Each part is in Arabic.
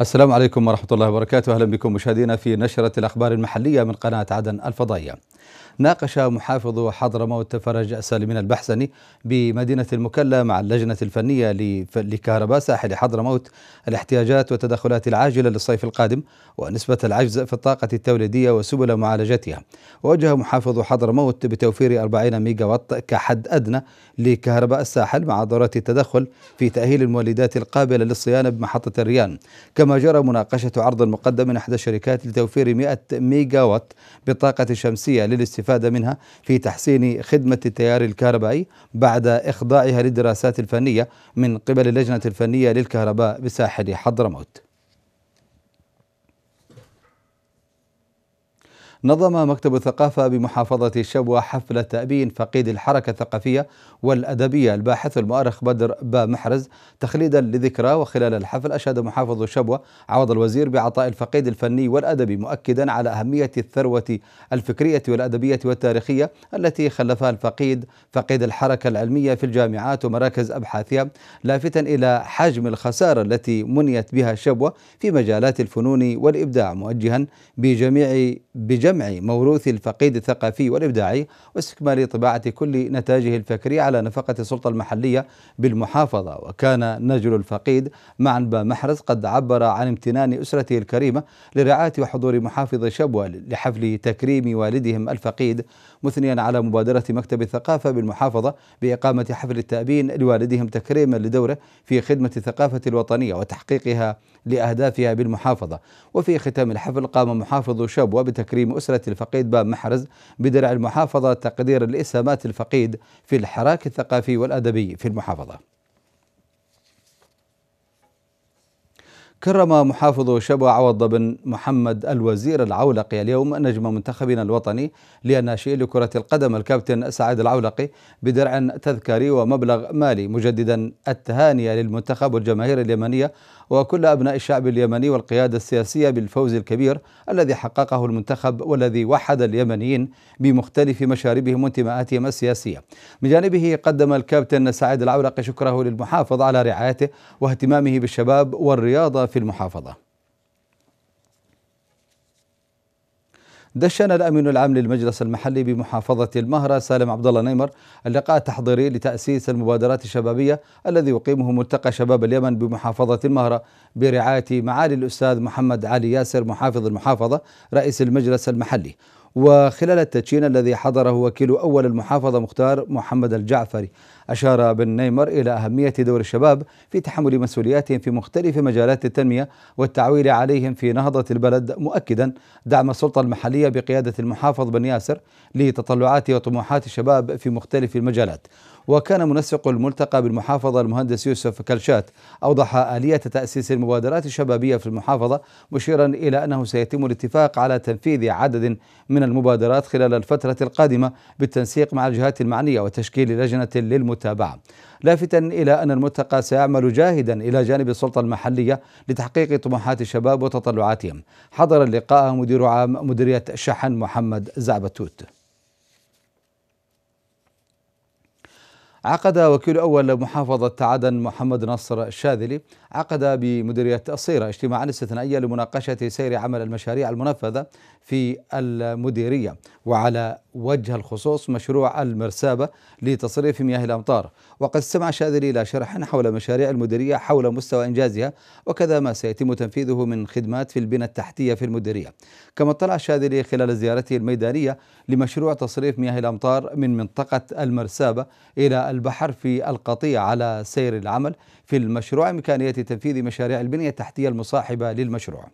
السلام عليكم ورحمة الله وبركاته أهلا بكم مشاهدينا في نشرة الأخبار المحلية من قناة عدن الفضائية ناقش محافظ حضرموت فرج سالمين البحسني بمدينة المكلا مع اللجنة الفنية لكهرباء ساحل حضرموت الاحتياجات والتدخلات العاجلة للصيف القادم ونسبة العجز في الطاقة التوليدية وسبل معالجتها ووجه محافظ حضرموت بتوفير 40 ميجا وات كحد أدنى لكهرباء الساحل مع ضرورة التدخل في تأهيل المولدات القابلة للصيانة بمحطة الريان كما جرى مناقشة عرض مقدم من إحدى الشركات لتوفير 100 ميجا وات بالطاقة الشمسية للاستفادة الاستفادة منها في تحسين خدمة التيار الكهربائي بعد إخضاعها للدراسات الفنية من قبل اللجنة الفنية للكهرباء بساحل حضرموت نظم مكتب الثقافة بمحافظة شبوة حفلة تأبين فقيد الحركة الثقافية والأدبية الباحث المؤرخ بدر با محرز تخليدا لذكرى وخلال الحفل أشاد محافظ شبوة عوض الوزير بعطاء الفقيد الفني والأدبي مؤكدا على أهمية الثروة الفكرية والأدبية والتاريخية التي خلفها الفقيد فقيد الحركة العلمية في الجامعات ومراكز أبحاثها لافتا إلى حجم الخسارة التي منيت بها شبوة في مجالات الفنون والإبداع موجها بجميع بجميع جمع موروث الفقيد الثقافي والإبداعي واستكمال طباعة كل نتاجه الفكرية على نفقة السلطة المحلية بالمحافظة وكان نجل الفقيد مع أنبا محرز قد عبر عن امتنان أسرته الكريمة لرعاية وحضور محافظ شبوة لحفل تكريم والدهم الفقيد مثنيا على مبادرة مكتب الثقافة بالمحافظة بإقامة حفل التأبين لوالدهم تكريما لدوره في خدمة الثقافة الوطنية وتحقيقها لأهدافها بالمحافظة وفي ختام الحفل قام محافظ شبوة بتكريم أسرة الفقيد باب محرز بدرع المحافظة تقدير لإسهامات الفقيد في الحراك الثقافي والأدبي في المحافظة كرم محافظ شبوة عوض بن محمد الوزير العولقي اليوم نجم منتخبنا الوطني للناشئين لكرة القدم الكابتن سعيد العولقي بدرع تذكاري ومبلغ مالي مجددا التهاني للمنتخب والجماهير اليمنية وكل أبناء الشعب اليمني والقيادة السياسية بالفوز الكبير الذي حققه المنتخب والذي وحد اليمنيين بمختلف مشاربهم وانتماءاتهم السياسية من جانبه قدم الكابتن سعيد العولقي شكره للمحافظ على رعايته واهتمامه بالشباب والرياضة في المحافظة دشن الامين العام للمجلس المحلي بمحافظه المهره سالم عبد الله نيمر اللقاء التحضيري لتاسيس المبادرات الشبابيه الذي يقيمه ملتقى شباب اليمن بمحافظه المهره برعايه معالي الاستاذ محمد علي ياسر محافظ المحافظه رئيس المجلس المحلي وخلال التدشين الذي حضره وكيل أول المحافظة مختار محمد الجعفري أشار بن نيمر إلى أهمية دور الشباب في تحمل مسؤولياتهم في مختلف مجالات التنمية والتعويل عليهم في نهضة البلد مؤكدا دعم السلطة المحلية بقيادة المحافظ بن ياسر لتطلعات وطموحات الشباب في مختلف المجالات وكان منسق الملتقى بالمحافظة المهندس يوسف كلشات أوضح آلية تأسيس المبادرات الشبابية في المحافظة مشيرا إلى أنه سيتم الاتفاق على تنفيذ عدد من المبادرات خلال الفترة القادمة بالتنسيق مع الجهات المعنية وتشكيل لجنة للمتابعة لافتا إلى أن الملتقى سيعمل جاهدا إلى جانب السلطة المحلية لتحقيق طموحات الشباب وتطلعاتهم حضر اللقاء مدير عام مديرية شحن محمد زعبتوت عقد وكيل أول محافظة عدن محمد نصر الشاذلي عقد بمديرية الصيرة اجتماعا استثنائيا لمناقشة سير عمل المشاريع المنفذة في المديرية وعلى وجه الخصوص مشروع المرسابة لتصريف مياه الأمطار وقد استمع الشاذلي إلى شرح حول مشاريع المديرية حول مستوى إنجازها وكذا ما سيتم تنفيذه من خدمات في البنى التحتية في المديرية كما اطلع الشاذلي خلال زيارته الميدانية لمشروع تصريف مياه الأمطار من منطقة المرسابة إلى البحر في القطيع على سير العمل في المشروع إمكانية تنفيذ مشاريع البنية التحتية المصاحبة للمشروع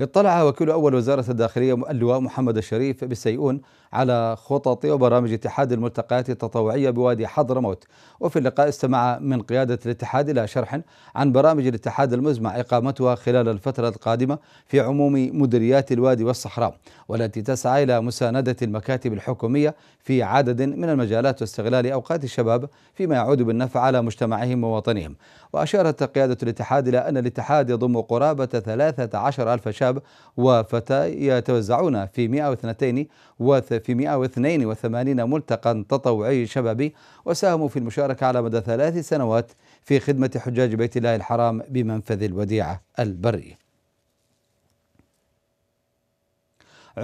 اطلع وكيل أول وزارة الداخلية اللواء محمد الشريف بالسيئون على خطط وبرامج اتحاد الملتقيات التطوعية بوادي حضرموت وفي اللقاء استمع من قيادة الاتحاد إلى شرح عن برامج الاتحاد المزمع إقامتها خلال الفترة القادمة في عموم مديريات الوادي والصحراء والتي تسعى إلى مساندة المكاتب الحكومية في عدد من المجالات واستغلال أوقات الشباب فيما يعود بالنفع على مجتمعهم ووطنهم وأشارت قيادة الاتحاد إلى أن الاتحاد يضم قرابة 13 ألف شاب وفتاة يتوزعون في 182 ملتقى تطوعي شبابي وساهموا في المشاركة على مدى ثلاث سنوات في خدمة حجاج بيت الله الحرام بمنفذ الوديعة البري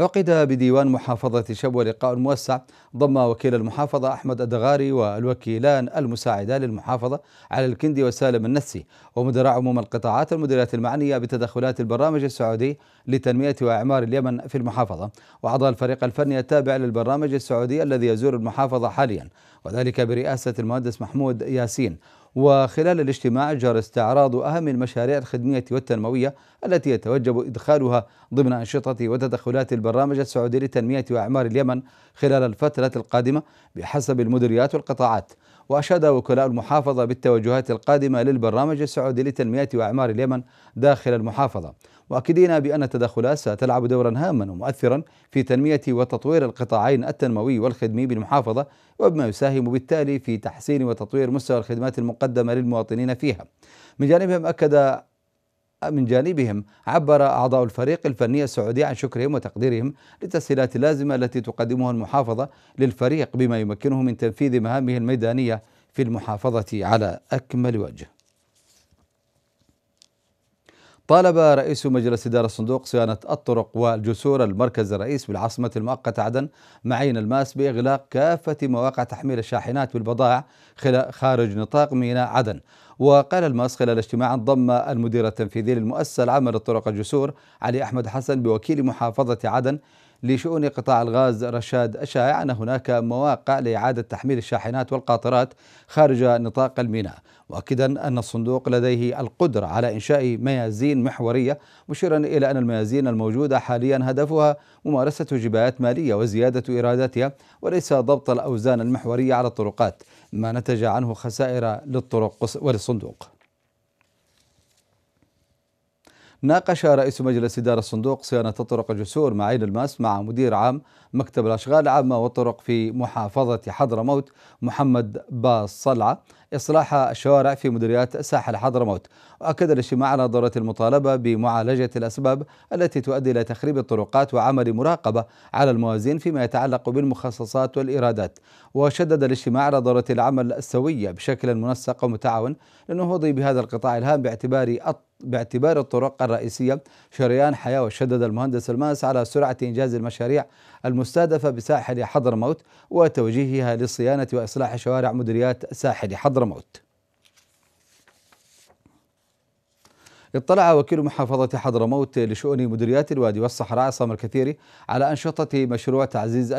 عقد بديوان محافظة شبوة لقاء موسع ضم وكيل المحافظة أحمد الدغاري والوكيلان المساعدان للمحافظة على الكندي وسالم النسي ومدراء عموم القطاعات المديريات المعنية بتدخلات البرنامج السعودي لتنمية وإعمار اليمن في المحافظة وأعضاء الفريق الفني التابع للبرنامج السعودي الذي يزور المحافظة حاليا وذلك برئاسة المهندس محمود ياسين وخلال الاجتماع جرى استعراض أهم المشاريع الخدمية والتنموية التي يتوجب إدخالها ضمن أنشطة وتدخلات البرنامج السعودي لتنمية وأعمار اليمن خلال الفترة القادمة بحسب المديريات والقطاعات وأشاد وكلاء المحافظة بالتوجهات القادمة للبرنامج السعودي لتنمية وإعمار اليمن داخل المحافظة مؤكدين بأن التدخلات ستلعب دورا هاما ومؤثرا في تنمية وتطوير القطاعين التنموي والخدمي بالمحافظة وبما يساهم بالتالي في تحسين وتطوير مستوى الخدمات المقدمة للمواطنين فيها من جانبهم أكد من جانبهم عبر أعضاء الفريق الفني السعودي عن شكرهم وتقديرهم للتسهيلات اللازمة التي تقدمها المحافظة للفريق بما يمكنه من تنفيذ مهامه الميدانية في المحافظة على أكمل وجه طالب رئيس مجلس إدارة الصندوق صيانة الطرق والجسور المركز الرئيس بالعاصمة المؤقتة عدن معين الماس بإغلاق كافة مواقع تحميل الشاحنات بالبضائع خارج نطاق ميناء عدن وقال الماس خلال اجتماع ضم المدير التنفيذي للمؤسسة العامة للطرق الجسور علي أحمد حسن بوكيل محافظة عدن لشؤون قطاع الغاز رشاد الشائع أن هناك مواقع لإعادة تحميل الشاحنات والقاطرات خارج نطاق الميناء مؤكدا أن الصندوق لديه القدرة على إنشاء ميازين محورية مشيرا إلى أن الميازين الموجودة حاليا هدفها ممارسة جبايات مالية وزيادة إيراداتها وليس ضبط الأوزان المحورية على الطرقات ما نتج عنه خسائر للطرق وللصندوق ناقش رئيس مجلس إدارة الصندوق صيانة طرق مع معين الماس مع مدير عام مكتب الأشغال العامة والطرق في محافظة حضرموت محمد باص صلعة إصلاح الشوارع في مديريات ساحل حضرموت وأكد الاجتماع على ضرورة المطالبة بمعالجة الأسباب التي تؤدي إلى تخريب الطرقات وعمل مراقبة على الموازين فيما يتعلق بالمخصصات والإيرادات وشدد الاجتماع على ضرورة العمل السوية بشكل منسق ومتعاون للنهوض بهذا القطاع الهام باعتبار الطرق باعتبار الطرق الرئيسية شريان حياة وشدد المهندس الماس على سرعة إنجاز المشاريع المستهدفة بساحل حضرموت وتوجيهها لصيانة وإصلاح شوارع مديريات ساحل حضرموت اطلع وكيل محافظة حضرموت لشؤون مديريات الوادي والصحراء عصام الكثيري على أنشطة مشروع تعزيز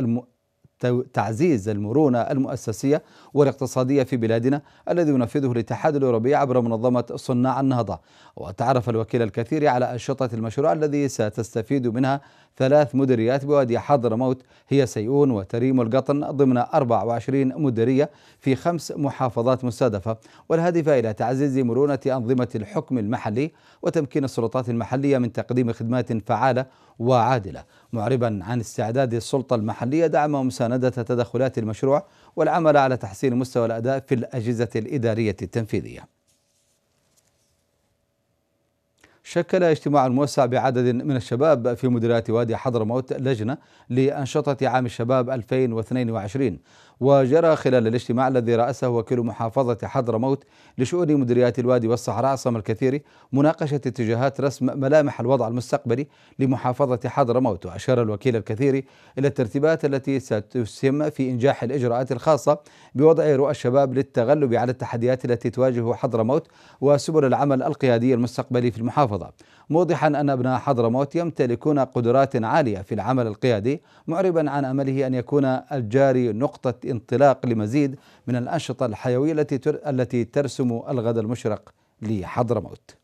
تعزيز المرونة المؤسسية والاقتصادية في بلادنا الذي ينفذه الاتحاد الأوروبي عبر منظمة صناع النهضة وتعرف الوكيل الكثير على انشطه المشروع الذي ستستفيد منها ثلاث مديريات بوادي حضرموت هي سيئون وتريم القطن ضمن 24 مديرية في خمس محافظات مستهدفة والهادفة إلى تعزيز مرونة أنظمة الحكم المحلي وتمكين السلطات المحلية من تقديم خدمات فعالة وعادلة معربا عن استعداد السلطة المحلية دعم ومساندة تدخلات المشروع والعمل على تحسين مستوى الأداء في الأجهزة الإدارية التنفيذية شكل اجتماع موسع بعدد من الشباب في مديرية وادي حضرموت لجنة لأنشطة عام الشباب 2022 وجرى خلال الاجتماع الذي رأسه وكيل محافظة حضرموت لشؤون مديريات الوادي والصحراء عصام الكثيري مناقشة اتجاهات رسم ملامح الوضع المستقبلي لمحافظة حضرموت وأشار الوكيل الكثيري إلى الترتيبات التي ستسهم في إنجاح الإجراءات الخاصة بوضع رؤى الشباب للتغلب على التحديات التي تواجه حضرموت وسبل العمل القيادي المستقبلي في المحافظة موضحا أن أبناء حضرموت يمتلكون قدرات عالية في العمل القيادي معربا عن أمله أن يكون الجاري نقطة انطلاق لمزيد من الأنشطة الحيوية التي التي ترسم الغد المشرق لحضرموت.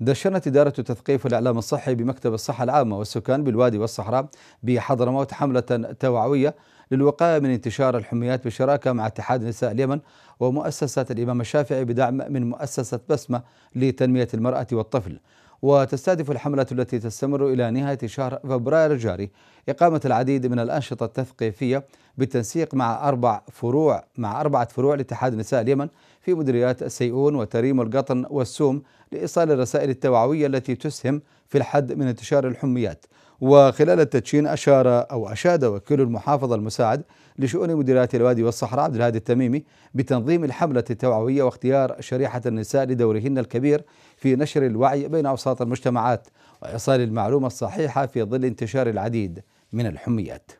دشنت إدارة التثقيف والإعلام الصحي بمكتب الصحة العامة والسكان بالوادي والصحراء بحضرموت حملة توعوية للوقاية من انتشار الحميات بالشراكة مع اتحاد نساء اليمن ومؤسسة الإمام الشافعي بدعم من مؤسسة بسمة لتنمية المرأة والطفل وتستهدف الحملة التي تستمر إلى نهاية شهر فبراير الجاري إقامة العديد من الأنشطة التثقيفية بالتنسيق مع أربع فروع مع أربعة فروع لاتحاد نساء اليمن في مديريات السيئون وتريم القطن والسوم لإيصال الرسائل التوعوية التي تسهم في الحد من انتشار الحميات وخلال التدشين أشار أو أشاد وكيل المحافظة المساعد لشؤون مديريات الوادي والصحراء عبد الهادي التميمي بتنظيم الحملة التوعوية واختيار شريحة النساء لدورهن الكبير في نشر الوعي بين أوساط المجتمعات وإيصال المعلومة الصحيحة في ظل انتشار العديد من الحميات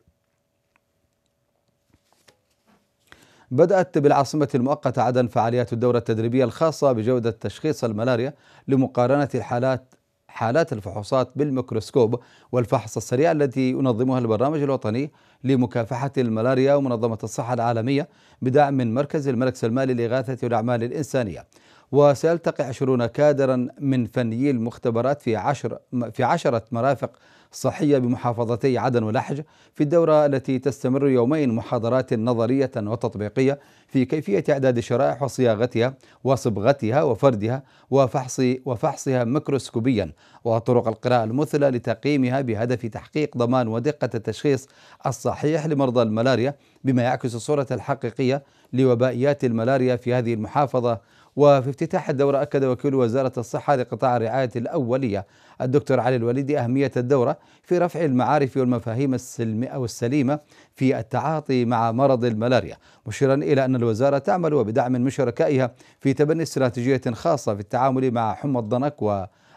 بدأت بالعاصمة المؤقتة عدن فعاليات الدورة التدريبية الخاصة بجودة تشخيص الملاريا لمقارنة الحالات حالات الفحوصات بالميكروسكوب والفحص السريع التي ينظمها البرنامج الوطني لمكافحة الملاريا ومنظمة الصحة العالمية بدعم من مركز الملك سلمان للإغاثة والأعمال الإنسانية وسيلتقي عشرون كادرا من فنيي المختبرات في عشر في عشرة مرافق الصحية بمحافظتي عدن ولحج في الدورة التي تستمر يومين محاضرات نظرية وتطبيقية في كيفية إعداد الشرائح وصياغتها وصبغتها وفردها وفحص وفحصها ميكروسكوبيا وطرق القراءة المثلى لتقييمها بهدف تحقيق ضمان ودقة التشخيص الصحيح لمرضى الملاريا بما يعكس الصورة الحقيقية لوبائيات الملاريا في هذه المحافظة وفي افتتاح الدورة أكد وكيل وزارة الصحة لقطاع الرعاية الأولية الدكتور علي الوليدي أهمية الدورة في رفع المعارف والمفاهيم السلم أو السليمة في التعاطي مع مرض الملاريا مشيرا إلى أن الوزارة تعمل وبدعم من شركائها في تبني استراتيجية خاصة في التعامل مع حمى الضنك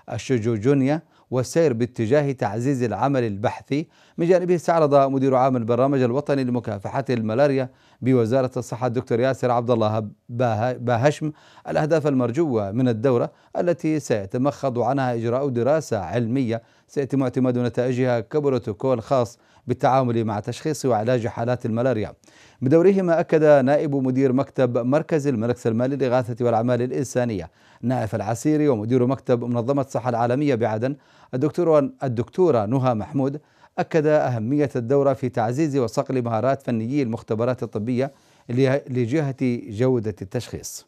والشجوجونيا والسير باتجاه تعزيز العمل البحثي من جانبه استعرض مدير عام البرنامج الوطني لمكافحة الملاريا بوزارة الصحة الدكتور ياسر عبد الله باهشم الأهداف المرجوة من الدورة التي سيتمخض عنها إجراء دراسة علمية سيتم اعتماد نتائجها كبروتوكول خاص بالتعامل مع تشخيص وعلاج حالات الملاريا بدورهما أكد نائب مدير مكتب مركز الملك سلمان للإغاثة والأعمال الإنسانية نائف العسيري ومدير مكتب منظمة الصحة العالمية بعدن الدكتورة, الدكتورة نهى محمود أكد أهمية الدورة في تعزيز وصقل مهارات فنيي المختبرات الطبية لجهة جودة التشخيص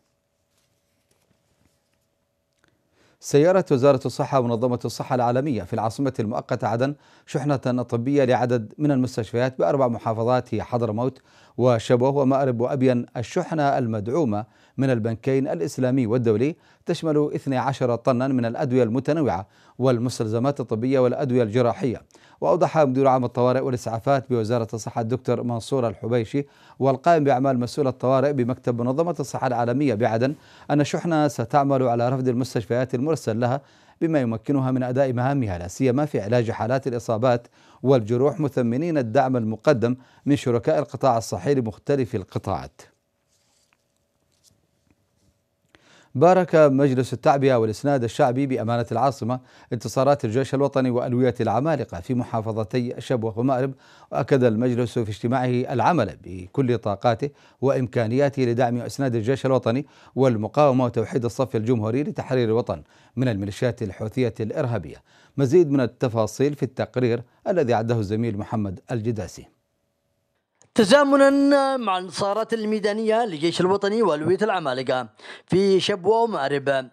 سيرت وزارة الصحة ومنظمة الصحة العالمية في العاصمة المؤقتة عدن شحنة طبية لعدد من المستشفيات بأربع محافظات هي حضرموت وشبوه ومأرب وأبين الشحنة المدعومة من البنكين الإسلامي والدولي تشمل 12 طنا من الأدوية المتنوعة والمستلزمات الطبية والأدوية الجراحية وأوضح مدير عام الطوارئ والإسعافات بوزارة الصحة الدكتور منصور الحبيشي والقائم بأعمال مسؤول الطوارئ بمكتب منظمة الصحة العالمية بعدن أن شحنة ستعمل على رفض المستشفيات المرسل لها بما يمكنها من أداء مهامها لا سيما في علاج حالات الإصابات والجروح مثمنين الدعم المقدم من شركاء القطاع الصحي لمختلف القطاعات بارك مجلس التعبئة والإسناد الشعبي بأمانة العاصمة انتصارات الجيش الوطني وألوية العمالقة في محافظتي شبوة ومأرب وأكد المجلس في اجتماعه العمل بكل طاقاته وإمكانياته لدعم وإسناد الجيش الوطني والمقاومة وتوحيد الصف الجمهوري لتحرير الوطن من الميليشيات الحوثية الإرهابية مزيد من التفاصيل في التقرير الذي عده الزميل محمد الجداسي تزامنا مع الانتصارات الميدانية للجيش الوطني والويه العمالقة في شبوة ومأرب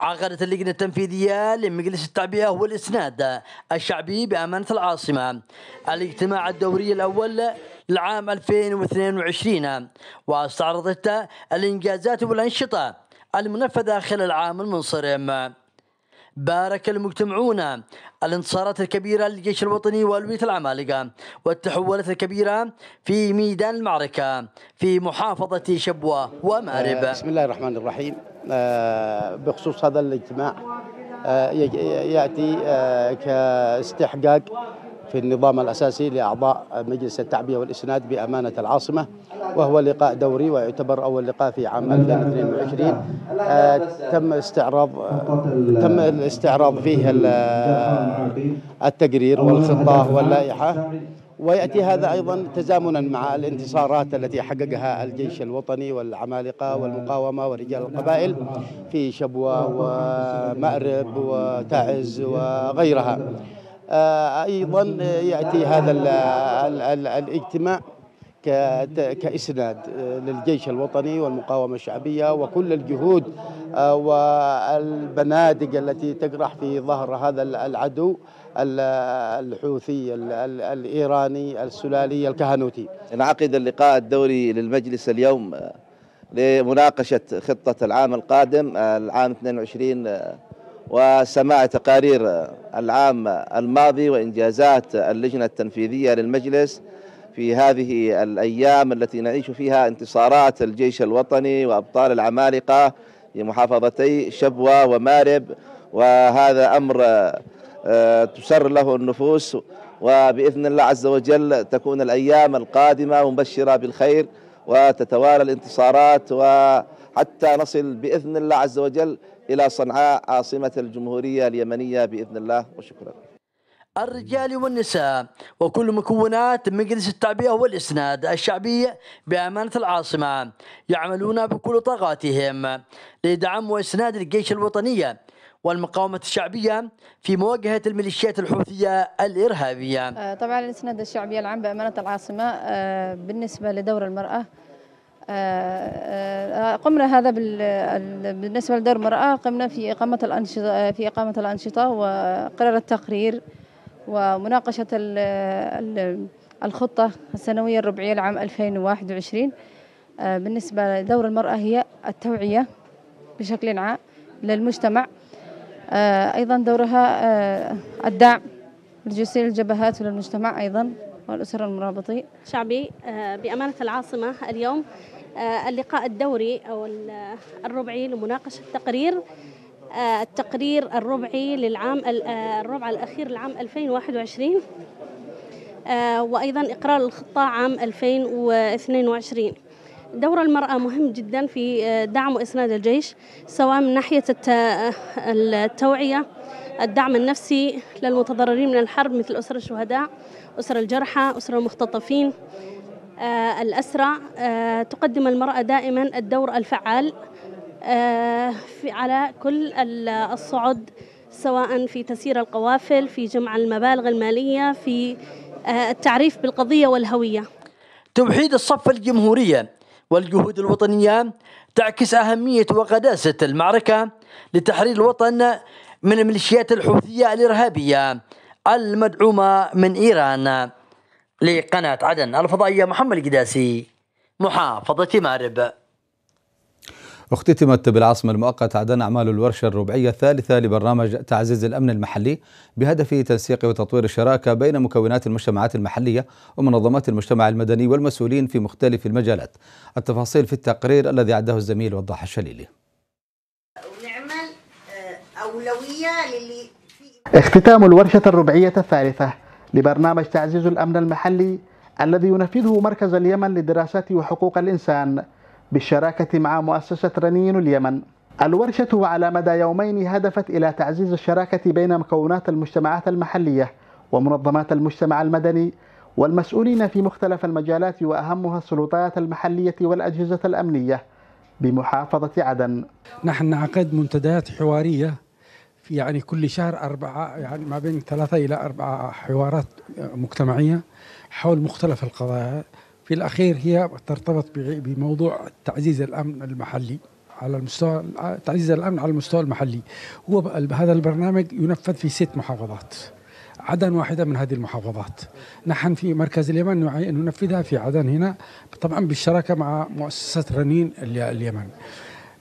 عقدت اللجنة التنفيذية لمجلس التعبئة والإسناد الشعبي بأمانة العاصمة الاجتماع الدوري الأول لعام 2022 واستعرضت الإنجازات والأنشطة المنفذة خلال العام المنصرم بارك المجتمعون الانتصارات الكبيرة للجيش الوطني والوية العمالقة والتحولات الكبيرة في ميدان المعركة في محافظة شبوة ومأرب آه، بسم الله الرحمن الرحيم آه، بخصوص هذا الاجتماع آه، يأتي كاستحقاق في النظام الأساسي لأعضاء مجلس التعبية والإسناد بأمانة العاصمة وهو لقاء دوري ويعتبر أول لقاء في عام 2022 آه، تم استعراض آه، تم الاستعراض فيه آه، التقرير والخطة واللائحة وياتي هذا ايضا تزامنا مع الانتصارات التي حققها الجيش الوطني والعمالقه والمقاومه ورجال القبائل في شبوه ومأرب وتعز وغيرها آه، ايضا ياتي هذا الاجتماع كاسناد للجيش الوطني والمقاومه الشعبيه وكل الجهود آه، والبنادق التي تجرح في ظهر هذا العدو الحوثي الايراني السلالي الكهنوتي. انعقد اللقاء الدوري للمجلس اليوم آه، لمناقشه خطه العام القادم العام 22 وسماع تقارير العام الماضي وإنجازات اللجنة التنفيذية للمجلس في هذه الأيام التي نعيش فيها انتصارات الجيش الوطني وأبطال العمالقة في محافظتي شبوة ومارب وهذا أمر آه، تسر له النفوس وبإذن الله عز وجل تكون الأيام القادمة مبشرة بالخير وتتوالى الانتصارات وحتى نصل بإذن الله عز وجل إلى صنعاء عاصمة الجمهورية اليمنية بإذن الله وشكرا الرجال والنساء وكل مكونات مجلس التعبئة والإسناد الشعبي بأمانة العاصمة يعملون بكل طاقاتهم لدعم وإسناد الجيش الوطنية والمقاومة الشعبية في مواجهة الميليشيات الحوثية الإرهابية آه، طبعا الإسناد الشعبي العام بأمانة العاصمة آه، بالنسبة لدور المرأة آه، آه، قمنا هذا بالنسبة لدور المرأة قمنا في إقامة الأنشطة في إقامة الأنشطة وقرار التقرير ومناقشة الخطة السنوية الربعية لعام 2021 آه، بالنسبة لدور المرأة هي التوعية بشكل عام للمجتمع أيضا دورها الدعم لجسير الجبهات وللمجتمع أيضا والأسر المرابطي شعبي آه، بأمانة العاصمة اليوم آه، اللقاء الدوري أو الربعي لمناقشة تقرير آه، التقرير الربعي للعام الربع الأخير العام 2021 وأيضا إقرار الخطة عام 2022 دور المرأة مهم جدا في آه، دعم وإسناد الجيش سواء من ناحية آه، التوعية الدعم النفسي للمتضررين من الحرب مثل أسر الشهداء أسر الجرحى أسر المختطفين آه، الأسرى تقدم المرأة دائما الدور الفعال على كل الصعد سواء في تسيير القوافل في جمع المبالغ المالية في التعريف بالقضية والهوية توحيد الصف الجمهورية والجهود الوطنية تعكس أهمية وقداسة المعركة لتحرير الوطن من الميليشيات الحوثية الإرهابية المدعومة من إيران لقناة عدن الفضائية محمد القداسي محافظة مارب اختتمت بالعاصمة المؤقتة عدن أعمال الورشة الربعية الثالثة لبرنامج تعزيز الأمن المحلي بهدف تنسيق وتطوير الشراكة بين مكونات المجتمعات المحلية ومنظمات المجتمع المدني والمسؤولين في مختلف المجالات التفاصيل في التقرير الذي عده الزميل وضاح الشليلي ونعمل آه، أولوية للي اختتام الورشة الربعية الثالثة لبرنامج تعزيز الأمن المحلي الذي ينفذه مركز اليمن للدراسات وحقوق الإنسان بالشراكة مع مؤسسة رنين اليمن الورشة على مدى يومين هدفت إلى تعزيز الشراكة بين مكونات المجتمعات المحلية ومنظمات المجتمع المدني والمسؤولين في مختلف المجالات وأهمها السلطات المحلية والأجهزة الأمنية بمحافظة عدن نحن نعقد منتديات حوارية في يعني كل شهر أربعة يعني ما بين ثلاثة إلى أربعة حوارات مجتمعية حول مختلف القضايا في الأخير هي ترتبط بموضوع تعزيز الأمن المحلي على المستوى تعزيز الأمن على المستوى المحلي هو هذا البرنامج ينفذ في ست محافظات عدن واحدة من هذه المحافظات نحن في مركز اليمن ننفذها في عدن هنا طبعا بالشراكة مع مؤسسة رنين اليمن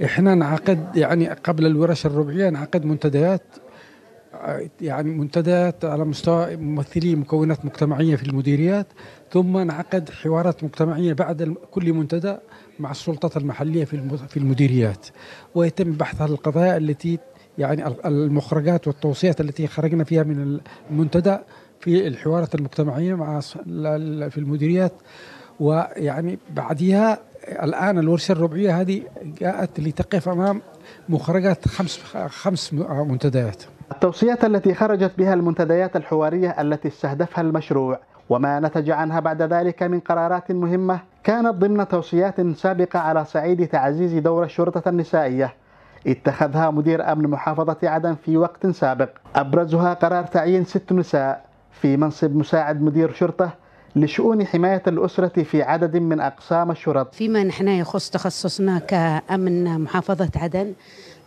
احنا نعقد يعني قبل الورش الربعيه نعقد منتديات يعني منتديات على مستوى ممثلي مكونات مجتمعيه في المديريات ثم انعقد حوارات مجتمعيه بعد كل منتدى مع السلطات المحليه في في المديريات ويتم بحث القضايا التي يعني المخرجات والتوصيات التي خرجنا فيها من المنتدى في الحوارات المجتمعيه مع في المديريات ويعني بعدها الان الورشه الربعيه هذه جاءت لتقف امام مخرجات خمس خمس آه، منتديات التوصيات التي خرجت بها المنتديات الحوارية التي استهدفها المشروع وما نتج عنها بعد ذلك من قرارات مهمة كانت ضمن توصيات سابقة على صعيد تعزيز دور الشرطة النسائية اتخذها مدير أمن محافظة عدن في وقت سابق أبرزها قرار تعيين ست نساء في منصب مساعد مدير شرطة لشؤون حماية الأسرة في عدد من أقسام الشرط فيما نحن يخص تخصصنا كأمن محافظة عدن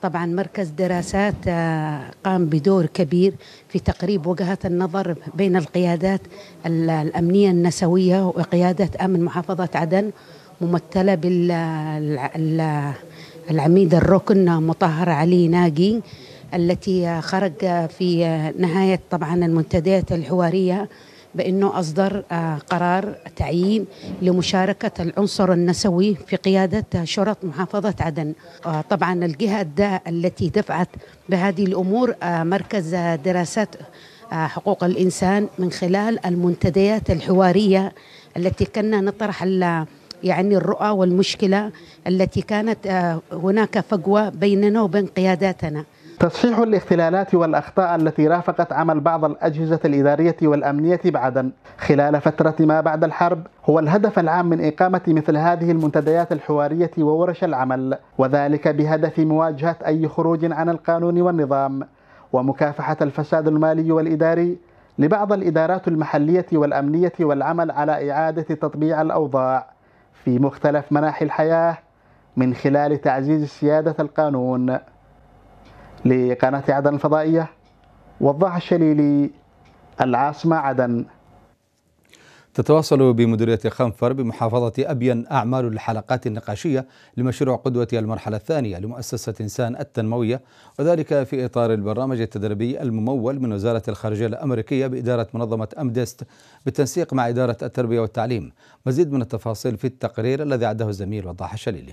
طبعا مركز دراسات آه، قام بدور كبير في تقريب وجهات النظر بين القيادات الأمنية النسوية وقيادة أمن محافظة عدن ممثلة بالعميد الركن مطهر علي ناجي التي خرج في نهاية طبعا المنتديات الحوارية بأنه أصدر آه، قرار تعيين لمشاركة العنصر النسوي في قيادة شرط محافظة عدن آه، طبعا الجهة التي دفعت بهذه الأمور آه، مركز دراسات حقوق الإنسان من خلال المنتديات الحوارية التي كنا نطرح يعني الرؤى والمشكلة التي كانت هناك فجوة بيننا وبين قياداتنا تصحيح الاختلالات والأخطاء التي رافقت عمل بعض الأجهزة الإدارية والأمنية بعدا خلال فترة ما بعد الحرب هو الهدف العام من إقامة مثل هذه المنتديات الحوارية وورش العمل وذلك بهدف مواجهة أي خروج عن القانون والنظام ومكافحة الفساد المالي والإداري لبعض الإدارات المحلية والأمنية والعمل على إعادة تطبيع الأوضاع في مختلف مناحي الحياة من خلال تعزيز سيادة القانون لقناة عدن الفضائية وضاح الشليلي العاصمة عدن تتواصل بمديرية خنفر بمحافظة أبين أعمال الحلقات النقاشية لمشروع قدوة المرحلة الثانية لمؤسسة إنسان التنموية وذلك في إطار البرنامج التدريبي الممول من وزارة الخارجية الأمريكية بإدارة منظمة أمدست بالتنسيق مع إدارة التربية والتعليم مزيد من التفاصيل في التقرير الذي عده الزميل وضاح الشليلي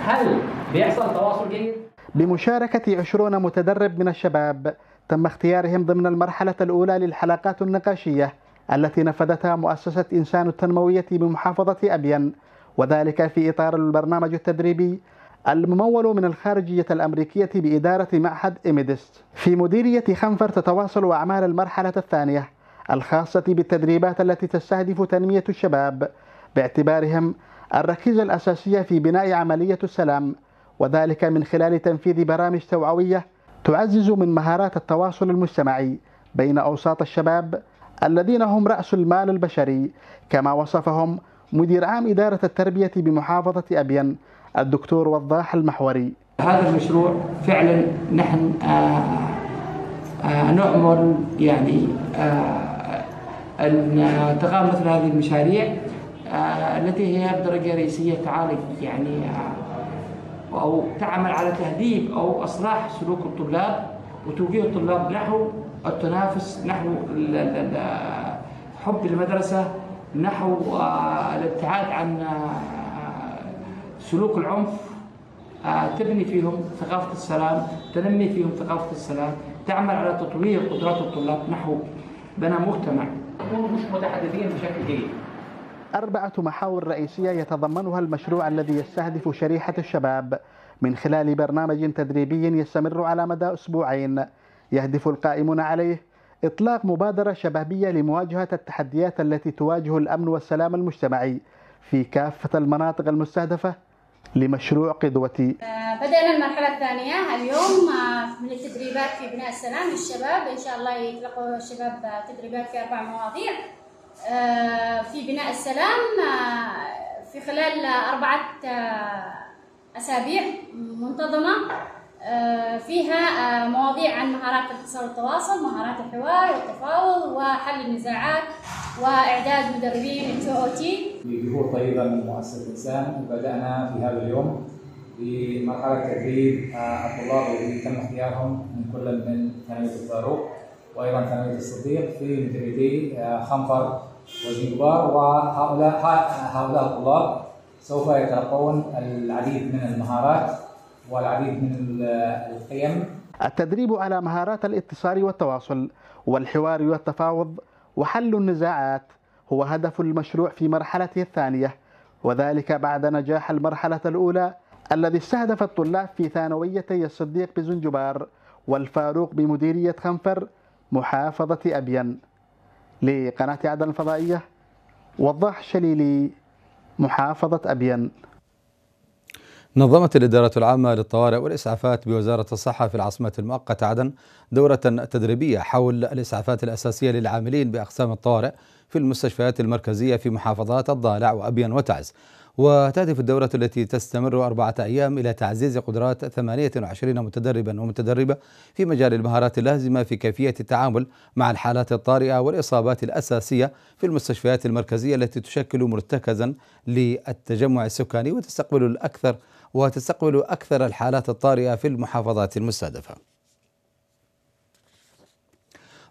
هل بيحصل تواصل جيد؟ بمشاركة 20 متدرب من الشباب تم اختيارهم ضمن المرحلة الأولى للحلقات النقاشية التي نفذتها مؤسسة إنسان التنموية بمحافظة أبين وذلك في إطار البرنامج التدريبي الممول من الخارجية الأمريكية بإدارة معهد إميدست في مديرية خنفر تتواصل أعمال المرحلة الثانية الخاصة بالتدريبات التي تستهدف تنمية الشباب باعتبارهم الركيزة الأساسية في بناء عملية السلام وذلك من خلال تنفيذ برامج توعوية تعزز من مهارات التواصل المجتمعي بين أوساط الشباب الذين هم رأس المال البشري كما وصفهم مدير عام إدارة التربية بمحافظة أبين الدكتور وضاح المحوري هذا المشروع فعلا نحن آه, آه،, آه، يعني آه، أن تقام مثل هذه المشاريع التي هي بدرجة رئيسية تعالج يعني أو تعمل على تهذيب أو إصلاح سلوك الطلاب وتوجيه الطلاب نحو التنافس نحو حب المدرسة نحو آه، الابتعاد عن آه، سلوك العنف آه، تبني فيهم ثقافة السلام تنمي فيهم ثقافة السلام تعمل على تطوير قدرات الطلاب نحو بنى مجتمع يكونوا مش متحدثين بشكل جيد أربعة محاور رئيسية يتضمنها المشروع الذي يستهدف شريحة الشباب من خلال برنامج تدريبي يستمر على مدى أسبوعين يهدف القائمون عليه إطلاق مبادرة شبابية لمواجهة التحديات التي تواجه الأمن والسلام المجتمعي في كافة المناطق المستهدفة لمشروع قدوتي بدأنا المرحلة الثانية اليوم آه، من التدريبات في بناء السلام للشباب إن شاء الله يتلقوا الشباب تدريبات في أربع مواضيع آه، في بناء السلام آه، في خلال أربعة آه، أسابيع منتظمة فيها مواضيع عن مهارات الاتصال والتواصل مهارات الحوار والتفاوض وحل النزاعات واعداد مدربين التو او تي طيبه من مؤسسه انسان بدانا في هذا اليوم بمرحله تدريب الطلاب الذين تم اختيارهم من كل من ثانويه الفاروق وايضا ثانويه الصديق في مدربي خنفر والكبار وهؤلاء هؤلاء الطلاب سوف يتلقون العديد من المهارات والعديد من القيم التدريب على مهارات الاتصال والتواصل والحوار والتفاوض وحل النزاعات هو هدف المشروع في مرحلته الثانية وذلك بعد نجاح المرحلة الأولى الذي استهدف الطلاب في ثانويتي الصديق بزنجبار والفاروق بمديرية خنفر محافظة أبين لقناة عدن الفضائية وضاح شليلي محافظة أبين نظمت الإدارة العامة للطوارئ والإسعافات بوزارة الصحة في العاصمة المؤقتة عدن دورة تدريبية حول الإسعافات الأساسية للعاملين بأقسام الطوارئ في المستشفيات المركزية في محافظات الضالع وأبين وتعز وتهدف الدورة التي تستمر أربعة أيام إلى تعزيز قدرات 28 متدربا ومتدربة في مجال المهارات اللازمة في كيفية التعامل مع الحالات الطارئة والإصابات الأساسية في المستشفيات المركزية التي تشكل مرتكزا للتجمع السكاني وتستقبل الأكثر وتستقبل أكثر الحالات الطارئة في المحافظات المستهدفة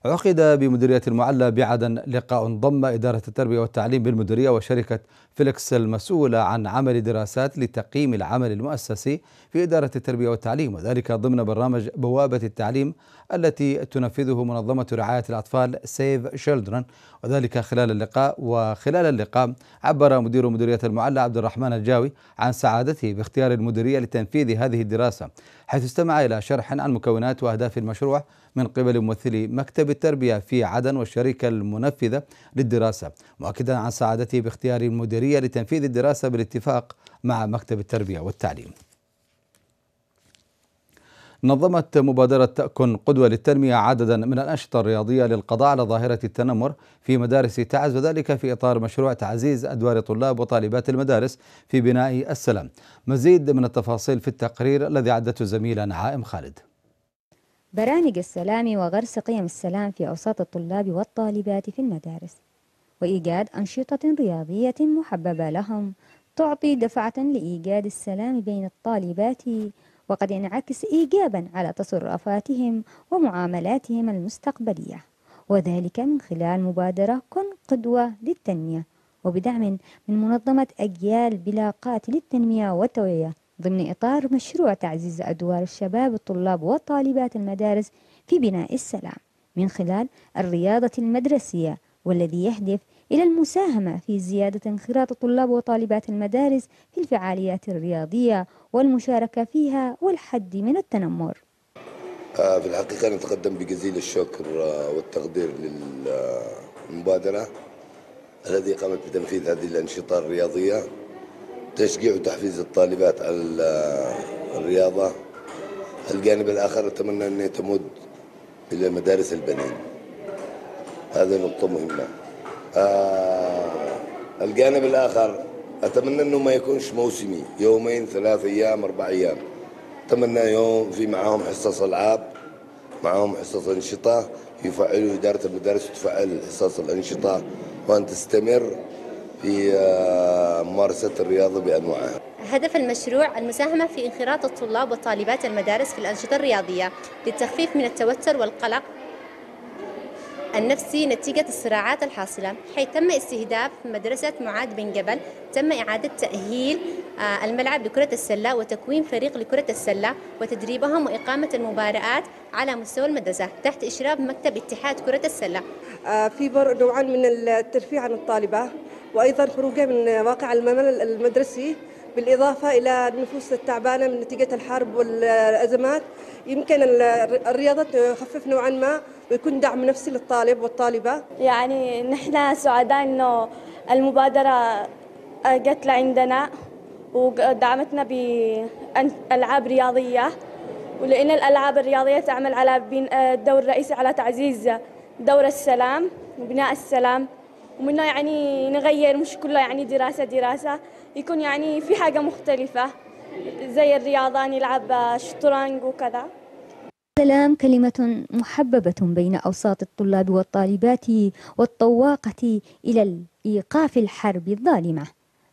عقد بمديرية المعلى بعدن لقاء ضم إدارة التربية والتعليم بالمديرية وشركة فليكس المسؤولة عن عمل دراسات لتقييم العمل المؤسسي في إدارة التربية والتعليم وذلك ضمن برنامج بوابة التعليم التي تنفذه منظمة رعاية الأطفال سيف شيلدرن وذلك خلال اللقاء وخلال اللقاء عبر مدير مديرية المعلى عبد الرحمن الجاوي عن سعادته باختيار المديرية لتنفيذ هذه الدراسة حيث استمع إلى شرح عن مكونات وأهداف المشروع من قبل ممثلي مكتب التربية في عدن والشركة المنفذة للدراسة مؤكدا عن سعادته باختيار المديرية لتنفيذ الدراسة بالاتفاق مع مكتب التربية والتعليم نظمت مبادرة تأكن قدوة للتنمية عددا من الأنشطة الرياضية للقضاء على ظاهرة التنمر في مدارس تعز وذلك في إطار مشروع تعزيز أدوار طلاب وطالبات المدارس في بناء السلام مزيد من التفاصيل في التقرير الذي عدته زميلا عائم خالد برامج السلام وغرس قيم السلام في أوساط الطلاب والطالبات في المدارس وإيجاد أنشطة رياضية محببة لهم تعطي دفعة لإيجاد السلام بين الطالبات وقد ينعكس إيجابا على تصرفاتهم ومعاملاتهم المستقبلية وذلك من خلال مبادرة كن قدوة للتنمية وبدعم من منظمة أجيال بلا قاتل للتنمية والتوعية ضمن إطار مشروع تعزيز أدوار الشباب الطلاب وطالبات المدارس في بناء السلام من خلال الرياضة المدرسية والذي يهدف إلى المساهمة في زيادة انخراط طلاب وطالبات المدارس في الفعاليات الرياضية والمشاركة فيها والحد من التنمر آه، في الحقيقة نتقدم بجزيل الشكر آه، والتقدير للمبادرة الذي قامت بتنفيذ هذه الأنشطة الرياضية تشجيع وتحفيز الطالبات على آه، الرياضة الجانب الآخر أتمنى أن تمد إلى مدارس البنين هذه نقطة مهمة آه، الجانب الآخر أتمنى أنه ما يكونش موسمي يومين ثلاث أيام أربع أيام أتمنى يوم في معاهم حصص ألعاب معاهم حصص أنشطة يفعلوا إدارة المدارس تفعل حصص الأنشطة وأن تستمر في آه، ممارسة الرياضة بأنواعها هدف المشروع المساهمة في انخراط الطلاب والطالبات المدارس في الأنشطة الرياضية للتخفيف من التوتر والقلق النفسي نتيجة الصراعات الحاصلة حيث تم استهداف مدرسة معاد بن جبل تم إعادة تأهيل آه، الملعب لكرة السلة وتكوين فريق لكرة السلة وتدريبهم وإقامة المباريات على مستوى المدرسة تحت إشراف مكتب اتحاد كرة السلة آه، في نوعان من الترفيه عن الطالبة وأيضا خروجها من واقع الممل المدرسي بالإضافة إلى النفوس التعبانة من نتيجة الحرب والأزمات يمكن الرياضة تخفف نوعا ما ويكون دعم نفسي للطالب والطالبة يعني نحن سعداء أنه المبادرة جت لعندنا ودعمتنا بألعاب رياضية ولأن الألعاب الرياضية تعمل على الدور الرئيسي على تعزيز دور السلام وبناء السلام ومنها يعني نغير مش كله يعني دراسة دراسة يكون يعني في حاجة مختلفة زي الرياضة نلعب يعني شطرنج وكذا السلام كلمة محببة بين أوساط الطلاب والطالبات والطواقة إلى إيقاف الحرب الظالمة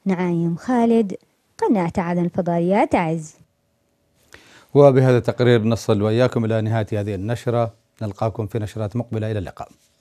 نعايم خالد قناة عدن فضائيات تعز وبهذا التقرير نصل وإياكم إلى نهاية هذه النشرة نلقاكم في نشرات مقبلة إلى اللقاء